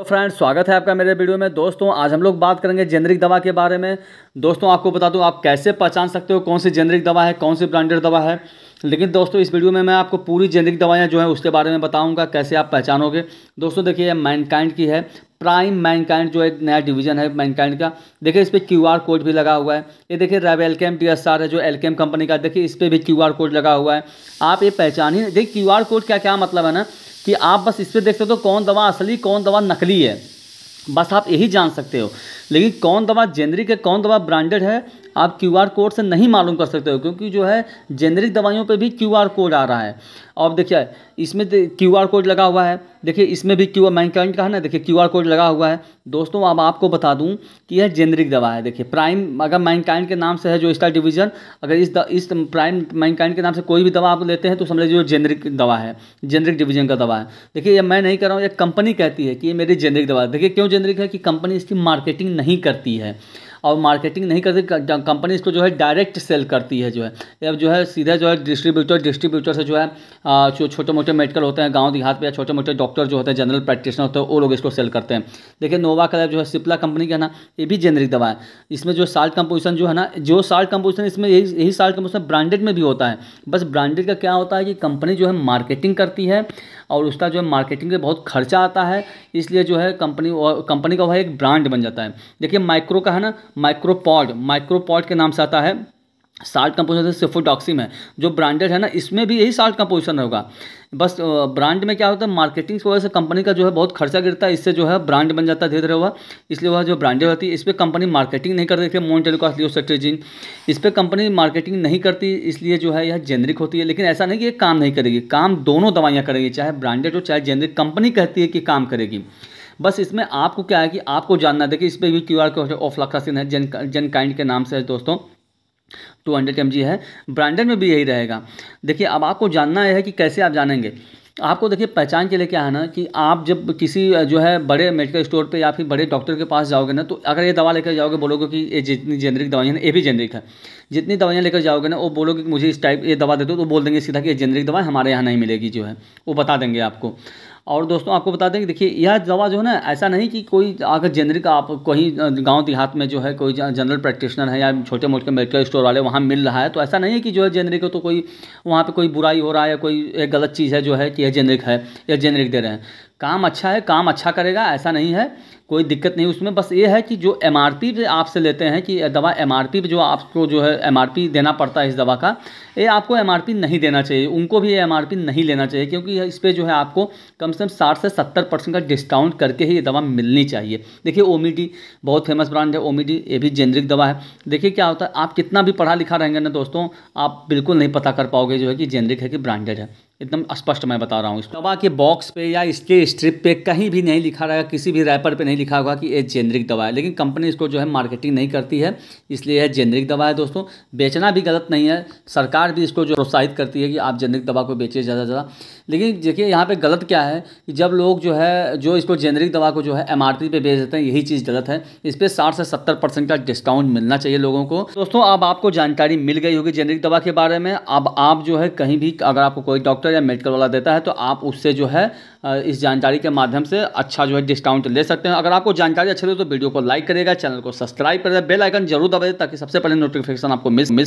तो फ्रेंड्स स्वागत है आपका मेरे वीडियो में दोस्तों आज हम लोग बात करेंगे जेनरिक दवा के बारे में दोस्तों आपको बता दूं आप कैसे पहचान सकते हो कौन सी जेनरिक दवा है कौन सी ब्रांडेड दवा है लेकिन दोस्तों इस वीडियो में मैं आपको पूरी जेनरिक दवाएं जो है उसके बारे में बताऊंगा कैसे आप पहचानोगे दोस्तों देखिए मैनकाइंड की है प्राइम मैनकाइंड जो एक नया डिवीजन है मैनकाइंड का देखिए इस पर क्यू आर कोड भी लगा हुआ है ये देखिए रेव एलकेम डी एस आर है जो एलकेम कंपनी का देखिए इस पर भी क्यू आर कोड लगा हुआ है आप ये पहचान ही देखिए क्यू आर कोड क्या क्या मतलब है ना कि आप बस इस पर देख सकते हो कौन दवा असली कौन दवा नकली है बस आप यही जान सकते हो लेकिन कौन दवा जेनरिक है कौन दवा ब्रांडेड है आप आर कोड से नहीं मालूम कर सकते हो क्योंकि जो है जेनरिक दवाइयों पे भी आर कोड आ रहा है अब देखिए इसमें क्यू आर कोड लगा हुआ है देखिए इसमें भी क्यू मैंने करंट कहा ना देखिए क्यू आर कोड लगा हुआ है दोस्तों अब आपको बता दूं कि यह जेनरिक दवा है देखिए प्राइम अगर माइनकाइंड के नाम से है जो इसका डिवीजन अगर इस द, इस प्राइम माइनकाइंड के नाम से कोई भी दवा आप लेते हैं तो समझ लीजिए जेनरिक दवा है जेनरिक डिवीजन का दवा है देखिए यह मैं नहीं कर रहा हूँ यह कंपनी कहती है कि ये मेरी जेनरिक दवा है देखिए क्यों जेनरिक है कि कंपनी इसकी मार्केटिंग नहीं करती है और मार्केटिंग नहीं करती कंपनी इसको जो है डायरेक्ट सेल करती है जो है या जो है सीधा जो है डिस्ट्रीब्यूटर डिस्ट्रीब्यूटर से जो है जो छोटे मोटे मेडिकल होते हैं गाँव देहात पर या छोटे मोटे डॉक्टर जो होते हैं जनरल प्रैक्टिशनर होते हैं वो लोग इसको सेल करते हैं देखिए नोवा का जो है सिप्ला कंपनी का ना ये भी जेनरिक दवा है इसमें जो साल्ट कंपोजिशन जो है ना जो साल्ट कंपोजिशन इसमें यही यही साल्ट कंपोजिशन ब्रांडेड में भी होता है बस ब्रांडेड का क्या होता है कि कंपनी जो है मार्केटिंग करती है और उसका जो है मार्केटिंग में बहुत खर्चा आता है इसलिए जो है कंपनी कंपनी का वह एक ब्रांड बन जाता है देखिए माइक्रो का है ना माइक्रोपॉड माइक्रोपॉड के नाम से आता है साल्ट कंपोजिशन सिफोडॉक्सी है जो ब्रांडेड है ना इसमें भी यही साल्ट कंपोजिशन होगा बस ब्रांड में क्या होता है मार्केटिंग की वजह से कंपनी का जो है बहुत खर्चा गिरता है इससे जो है ब्रांड बन जाता है धीरे धीरे हुआ इसलिए वह जो ब्रांडेड होती है इस पर कंपनी मार्केटिंग नहीं करती देखिए मोन टेलिकॉस लियो स्ट्रेटेजिन इस पर कंपनी मार्केटिंग नहीं करती इसलिए जो है यह जेनरिक होती है लेकिन ऐसा नहीं कि ये काम नहीं करेगी काम दोनों दवाइयाँ करेगी चाहे ब्रांडेड हो चाहे जेनरिक कंपनी कहती है कि काम करेगी बस इसमें आपको क्या है कि आपको जानना देखिए इस पर भी क्यू आर कोड ऑफ्लाक्सासिन है जन जन काइंड के नाम से है दोस्तों टू हंड्रेड एम जी है ब्रांडेड में भी यही रहेगा देखिए अब आपको जानना यह है कि कैसे आप जानेंगे आपको देखिए पहचान के लिए क्या है ना कि आप जब किसी जो है बड़े मेडिकल स्टोर पे या फिर बड़े डॉक्टर के पास जाओगे ना तो अगर ये दवा लेकर जाओगे बोलोगे कि ये जितनी जेनरिक दवाइयाँ ना ये भी जेनरिक है जितनी दवाइयाँ लेकर जाओगे ना वो बोलोगे कि मुझे इस टाइप ये दवा दे दो तो बोल देंगे सीधा कि ये जेनरिक दवाएँ हमारे यहाँ नहीं मिलेगी जो है वो बता देंगे आपको और दोस्तों आपको बता दें कि देखिए यह दवा जो है ना ऐसा नहीं कि कोई अगर जेनरिक आप कहीं गांव देहात में जो है कोई जनरल प्रैक्टिशनर है या छोटे मोटे मेडिकल स्टोर वाले वहाँ मिल रहा है तो ऐसा नहीं है कि जो है जेनरिक तो कोई वहाँ पर कोई बुराई हो रहा है या कोई एक गलत चीज़ है जो है कि यह जेनरिक है या जेनरिक दे रहे हैं काम अच्छा है काम अच्छा करेगा ऐसा नहीं है कोई दिक्कत नहीं उसमें बस ये है कि जो एम आर पी पे आपसे लेते हैं कि दवा एम आर पी पे जो आपको जो है एम आर पी देना पड़ता है इस दवा का ये आपको एम आर पी नहीं देना चाहिए उनको भी एम आर पी नहीं लेना चाहिए क्योंकि इस पर जो है आपको कम से कम साठ से सत्तर परसेंट का डिस्काउंट करके ही ये दवा मिलनी चाहिए देखिए ओमिडी बहुत फेमस ब्रांड है ओमिडी ये भी जेनरिक दवा है देखिए क्या होता है आप कितना भी पढ़ा लिखा रहेंगे ना दोस्तों आप बिल्कुल नहीं पता कर पाओगे जो है कि जेनरिक है कि ब्रांडेड है एकदम स्पष्ट मैं बता रहा हूँ इस दवा के बॉक्स पे या इसके स्ट्रिप पे कहीं भी नहीं लिखा रहेगा किसी भी रैपर पे नहीं लिखा होगा कि ये जेनरिक दवा है लेकिन कंपनी इसको जो है मार्केटिंग नहीं करती है इसलिए यह जेनरिक दवा है दोस्तों बेचना भी गलत नहीं है सरकार भी इसको जो प्रोत्साहित करती है कि आप जेनरिक दवा को बेचिए ज़्यादा ज़्यादा लेकिन देखिए यहाँ पर गलत क्या है कि जब लोग जो है जो इसको जेनरिक दवा को जो है एम आर पी बेच देते हैं यही चीज़ गलत है इस पर साठ से सत्तर परसेंट का डिस्काउंट मिलना चाहिए लोगों को दोस्तों अब आपको जानकारी मिल गई होगी जेनरिक दवा के बारे में अब आप जो है कहीं भी अगर आपको कोई डॉक्टर या मेडिकल वाला देता है तो आप उससे जो है इस जानकारी के माध्यम से अच्छा जो है डिस्काउंट ले सकते हैं अगर आपको जानकारी अच्छी लगे तो वीडियो को लाइक करेगा चैनल को सब्सक्राइब करेगा बेल आइकन जरूर दबाए ताकि सबसे पहले नोटिफिकेशन आपको मिस मिल